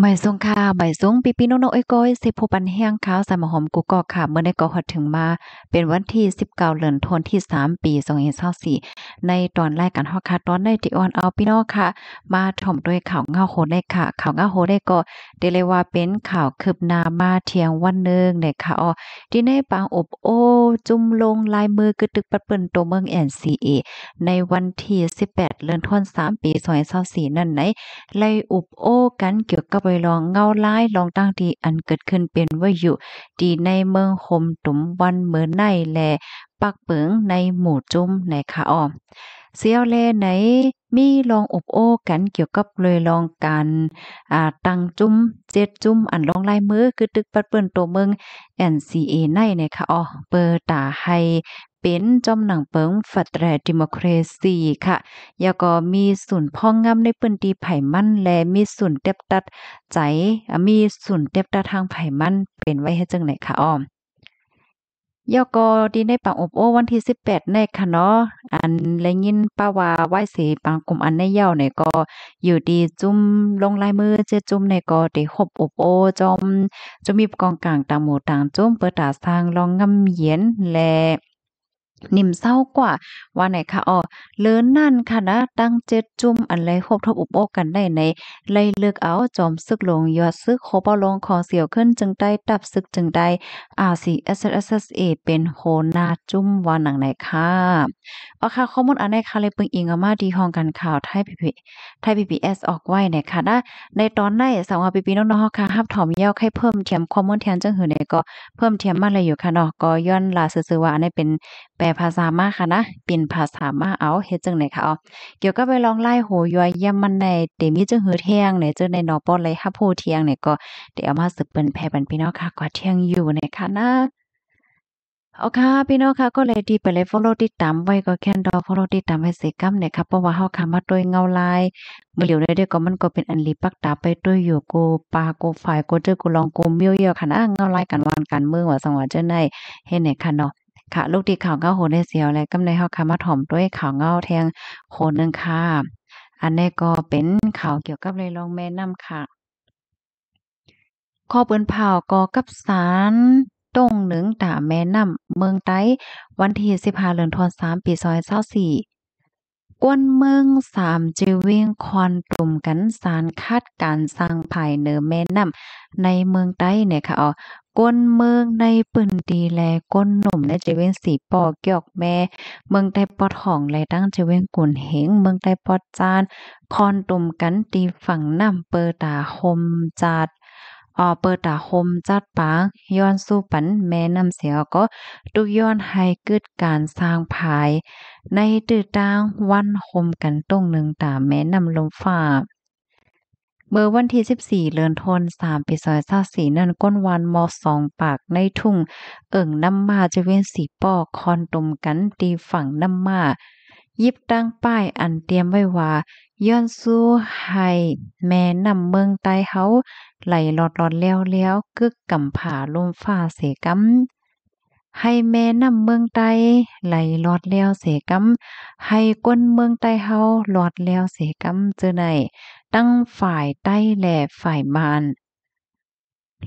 ไม่ส่งค่าไม่ทงปีปีโนโนเอ้ก้อยสิผูปันแห้งข้าวสามหอมกูก็ค่ะ เมื่อได้ก็หดถึงมาเป็นวันที่ 19เดือนธันวาคมที่ 3ปี2ส2 4ในตอนแรกกันฮอกค่ะตอนในตที่ออนเอาปีน้องค่ะ มาถ่อมด้วยข่าวเงาโหได้ค่ะ ข่าวเงาโหได้ก็เดเลว่าเป็นข่าวคืบหน้ามาเที่ยงวันนึงในค่ะอ๋อที่ในปางอบโอ้จุ่มลงลายมือกึตึกปัดเปิ้นตัวเมืองอนีเอในวันที่18เดือนธันวาคม3ปี2524นั่นไหนไล่อุบโอ้กันเกี่ยวกับไปลองเงาลายลองตั้งที่อันเกิดขึ้นเป็นว่าอยู่ดีในเมืองคมตุ่มวันเหมือนในแหลปักเปิงในหมู่จุ้มในขาออมเซียวเลไหนมีลองอบโอ้กันเกี่ยวกับเลยลองการอ่าตังจุ้มเจ็ดจุ้มอันลองลายมือคือตึกปัดเปิ่นตัวเมือง NCA ในในค่ะอ๋อเปิดตาให้เป็นจอม หนังเปิงฝัดแรดิโมครซีค่ะยาก็มีส่วนพ่องงำในปืนตีไผ่มั่น และมีส่วนเต็บตัดใจ มีส่วนเต็บตัดทางไผ่มั่นเป็นไว้ให้จังไหนค่ะออมยอกอดีในปังอบโอวัน ที่ 18ในค่ะเนาะ อัน และยินป้าวาไหว้สีปังกลุ่มอันในเย่าในก็อยู่ดีจุ่มลงลายมือเจจุ่มในก็เดหบอบโอจอมจมีกองกลางต่างหมู่ต่างจุ่มเปิดตาสร้างลองงำเย็นและนิ่มเศร้ากว่าว่าไหนคะอ๋อเลินนั่นค่ะนะตั้งเจ็ดจุ่มอันไรครบทบอุปโคกันได้ในไล่เลือกเอาจอมซึกลงยอดซึกโคบอลงคอเสียวขึ้นจึงได้ตับซึกจึงได้อาซีเอสเอสเอเป็นโคนาจุ่มวันหนังไหนค่ะเอาค่ะข้อมูลอันไหนค่ะเลยปึงอิงอามาดีห้องกันข่าวไทยพีพีไทยพีพีเอส ออกไว้ไหนค่ะนะ ในตอนในสาวปีปีน้องๆค่ะห้ามถอมเย้าให้เพิ่มเทียมข้อมูลเทียมจังหือเนี่ยก็เพิ่มเทียมมาเลยอยู่ค่ะเนาะก็ย้อนลาซื้อว่าอันไหนเป็นแปลภาษามาค่ะนะเป็นภาษามาเอาเฮ็ดจังไหนค่ะอ๋อเกี่ยวกับไปลองไล่โหยอยย่มันในเดมีจึงหือเที่ยงไหนจองในนอปอนเลยฮับผู้เที่ยงเนี่ยก็เดี๋ยวมาสืบเป็นแพ่เป็นพี่น้องค่ะก็เที่ยงอยู่นคคะนะโอเคพี่น้องค่ะก็เลยดีไปเลยฟอลโล่ติดตามไว้ก็แค่นดอฟอลโล่ติดตามไว้สิกัมเนี่ยครับเพราะว่าเฮาค่ะมาด้วยเงาลายมือเหลียวเลยด็กยก็มันก็เป็นอันลีปักตาไปด้วยอยู่กูปากูฝ่ายกูเจอกูลองกูมิวเยอะค่ะนะเงาลายกันวันกันเมืองว่าสังวาเจ้าในเห็นเนี่ยค่ะเนาะค่ะ ลูกดีข่าวเงาโหในเสียว และกำในเฮาคามาถ่อมด้วยข่าวเงาแทงโหนึ่งค่ะ อันนี้ก็เป็นข่าวเกี่ยวกับเลยลงแม่น้ำค่ะ ข้อเปิ้นเผาก็กับสารต้งหนึ่งตาแม่น้ำเมืองไต้วันที่15เดือนธันวาคมปีซอย24กวนเมืองสามจีวิ่งคอนตุ่มกันสารคาดการสร้างภายเนือแม่น้ำในเมืองใต้เนี่ยค่ะอ๋อก้นเมืองในปืนดีแลก้นหนุ่มในจีเว้นสีปอเกี่ยกแม่ เมืองใต้ปอดห่องแลตั้งจีเว้นกุนเหงเมืองใต้ปอดจานคอนตุ่มกันตีฝั่งน้ำเปอตาคมจาดออเปิดตาคมจัดปางย้อนสู้ปันแม่นำเสียก็ตุกย้อนให้เกิดการสร้างภาย ในตื้อตางวันคมกันตรงหนึ่งตามแม่นำลมฟ้า เมื่อวันที่ 14เดือนธันวาคมปีซอยซาสีนั่นก้นวันมอสองปากในทุ่ง เอิ่งน้ำมา จะเว้นสีปอกคอนตมกันตีฝั่งน้ำมา ยิบตั้งป้ายอันเตรียมไว้ว่าย้อนสู้ให้ แม่นำเมืองใต้เฮาไหลหลอดหลอดแล้วแล้วกึกกำผาลมฟ้าเสกำให้แม่นำเมืองใต้ไหลหลอดแล้วเสกำให้ก้นเมืองใต้เฮาหลอดแล้วเสกำเจอไหนตั้งฝ่ายใต้แหล่ฝ่ายมาน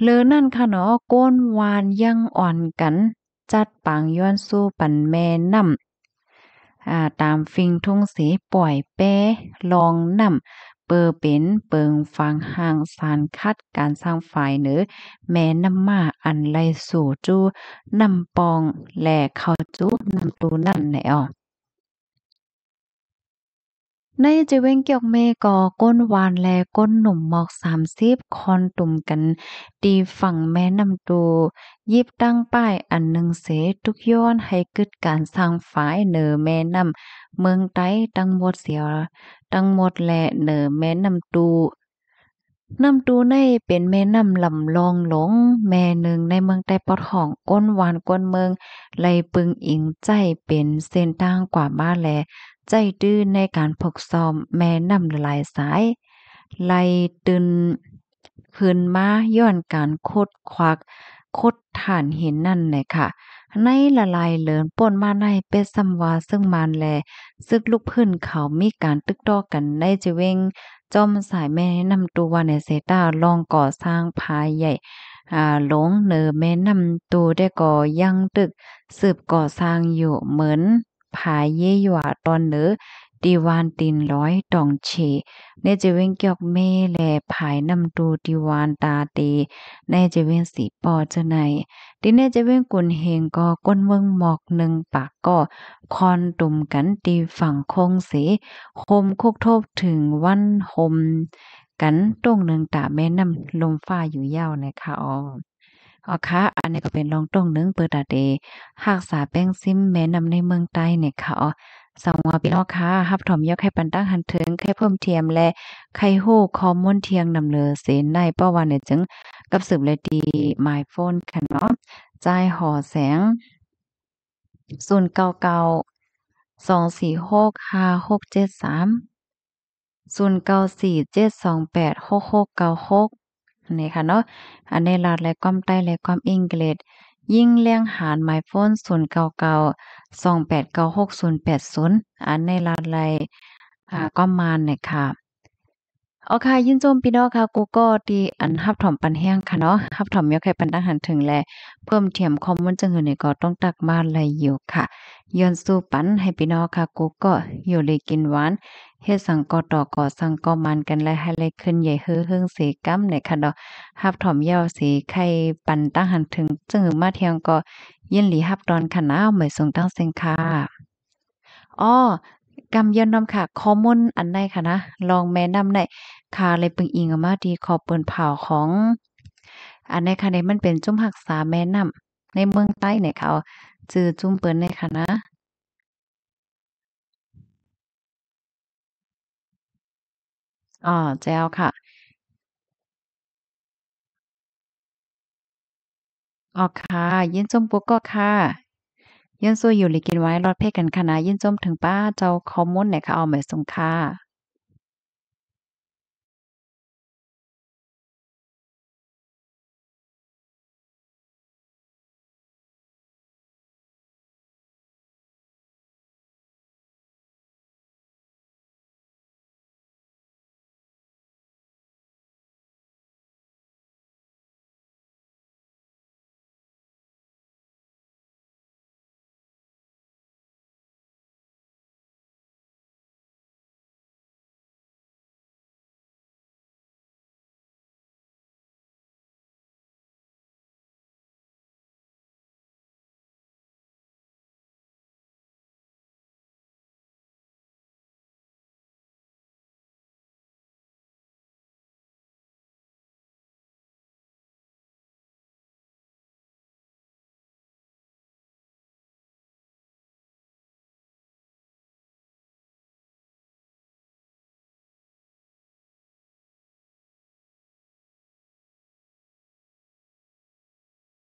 เลือนั่นค่ะเนาะก้นวานยังอ่อนกัน จัดปางย้อนสู้ปั่นแม่นำอ่าตามฟิงทุ่งสีปล่อยเป้ลองน้ำ เปอเป็น เปิงฟังห่างสารคัดการสร้างฝ่ายเหนือ แม่น้ำมา อันไลสู่จู้น้ำปองแหล่เข้าจู้น้ำตูนั่นไหนอ๋อในจีเวงเกี่ยวเมก็ก้นหวานและก้นหนุ่มหมอกสามสิบคอนตุ่มกัน ดีฝั่งแม่นำตู ยิบตั้งป้ายอันหนึ่งเสทุกย้อนให้กึดการสร้างฝ่ายเหนือแม่นำเมืองไต้ตั้งหมดเสียวตั้งหมดและเหนือแม่นำตู น้ำตูในเป็นแม่น้ำลำลองหลง แม่หนึ่งในเมืองไต้ปอด้องก้นหวานก้นเมืองไหลปึงอิงใจเป็นเส้นทางกว่าบ้านแลใจดื้อในการพกซ้อมแม่นำละลายสายไล่ตึนขึ้นมาย้อนการโคดควักโคดฐานเห็นนั่นเลยค่ะ ในละลายเหลินป่นมาในเป็ดซัมวาซึ่งมานแลซึกลูกพื้นเขามีการตึกดอกกันในจะเวงจอมสายแม่นำตัวในเซตาลองก่อสร้างพายใหญ่หลงเนอแม่นำตัวได้ก่อยังตึก สืบก่อสร้างอยู่เหมือนผาเย่ยวตอนเนื้อตีวานตีนร้อยตองเฉเนจะเวงเกี่ยวเมแลผายนำตูตีวานตาเตเนจะเวงสีปอจะไหนตีในจะเวงกุนเฮงก็ก้นเวิงหมอกหนึ่งปากก็คอนตุ่มกัน ตีฝั่งคงเสโคมคุกทบถึงวันหมกันตรงหนึ่งตาแม่น้ำลมฟ้าอยู่ยาวในคะอ๋ออ๋อค่ะอันนี้ก็เป็นลองต้องนึงเปิดตาเดหากสาแป้งซิมแม่นำในเมืองใต้เนี่ยค่ะอ๋อสองว่าพี่น้องค่ะฮับถมยกให้ปันตั้งหันถึงใค่เพิ่มเทียมและไข่โฮคอมมอนเทียงนำเลอเสนในป้าวันเนี่ยจึง กับสืบเลยดีไมโฟนค่ะเนาะจ่ายห่อแสง 0 9น2 4เก6า3 0 9 4สองสี่หกห้าหกเจ็ดสามนเก้าสี่เจ็ดสองแปดหกหกเก้าหกนี่ค่ะเนาะอันนี้ลาดและก้อมใต้และก้อมอิงเกลดยิ่งเลี้ยงหารหมายโฟนศูนย์เก่าเก่าสองแปดเก้าหกศูนย์แปดศูนย์อันนี้ลาดไลอ่าก็มานเนี่ยค่ะโอเคยินจมพี่น้องค่ะกูก็ดีอันฮับถ่อมปันแห้งค่ะเนาะฮับถ่อมยกใค่ปันตั้งหันถึงแลเพิ่มเทียมคอมมอนจังหือนี่ก็ต้องตักมาไลลอยู่ค่ะย้อนสู้ปันให้พี่น้องค่ะกูก็อยู่เลยกินหวานเฮ็ดสังกอต่อก่อสังกอมันกันและให้เลยขึ้นใหญ่เฮือเฮืองสีกำในค่ะเนาะฮับถ่อมเยาวสีไข่ปันตั้งหันถึงจังหือมาเทียงก็ ยินหลีฮับดอนค่ะนะเหมยส่งตั้งเซ็งค่ะอ๋อกำเย็นนำค่ะข้อมูลอันไหนค่ะนะ ลองแม่นำไดนค่ะเลยปึงอิงมา ดี ขอบเปิ้นเผาของ อันไหนค่ะในมันเป็นจุ่มหักษาแม่นำในเมืองใต้เนี่ยค่ะจือจุ่มเปิ้นในค่ะนะอ๋อแจ้วค่ะอ๋อค่ะยินจมปุกก็ค่ะยินซวยอยู่หลีกินไว้รอดเพ่กันคณะยินจมถึงป้าเจ้าคอมมอนเนีคะเอาหมานสงค่า